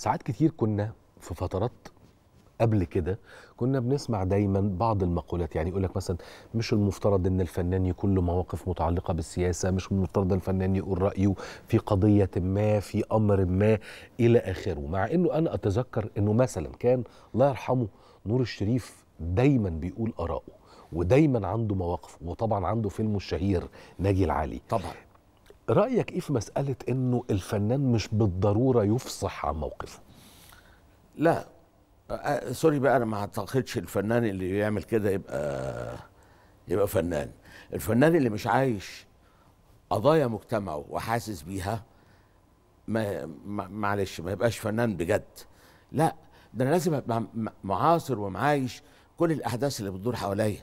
ساعات كتير كنا في فترات قبل كده كنا بنسمع دايما بعض المقولات يعني يقول لك مثلا مش المفترض ان الفنان يكون له مواقف متعلقه بالسياسه مش المفترض الفنان يقول رايه في قضيه ما في امر ما الى اخره مع انه انا اتذكر انه مثلا كان الله يرحمه نور الشريف دايما بيقول اراءه ودايما عنده مواقفه وطبعا عنده فيلمه الشهير ناجي العالي طبعا رايك ايه في مساله انه الفنان مش بالضروره يفصح عن موقفه لا سوري بقى انا ما اعتقدش الفنان اللي يعمل كده يبقى يبقى فنان الفنان اللي مش عايش قضايا مجتمعه وحاسس بيها ما معلش ما يبقاش فنان بجد لا ده انا لازم ابقى معاصر ومعايش كل الاحداث اللي بتدور حواليا